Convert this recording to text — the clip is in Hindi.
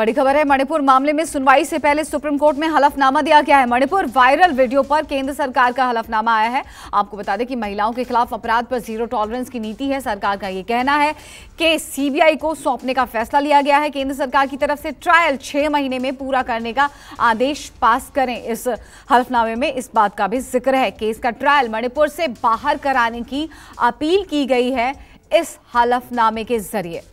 बड़ी खबर है मणिपुर मामले में सुनवाई से पहले सुप्रीम कोर्ट में हलफनामा दिया गया है मणिपुर वायरल वीडियो पर केंद्र सरकार का हलफनामा आया है आपको बता दें कि महिलाओं के खिलाफ अपराध पर जीरो टॉलरेंस की नीति है सरकार का यह कहना है कि सीबीआई को सौंपने का फैसला लिया गया है केंद्र सरकार की तरफ से ट्रायल छह महीने में पूरा करने का आदेश पास करें इस हलफनामे में इस बात का भी जिक्र है केस का ट्रायल मणिपुर से बाहर कराने की अपील की गई है इस हलफनामे के जरिए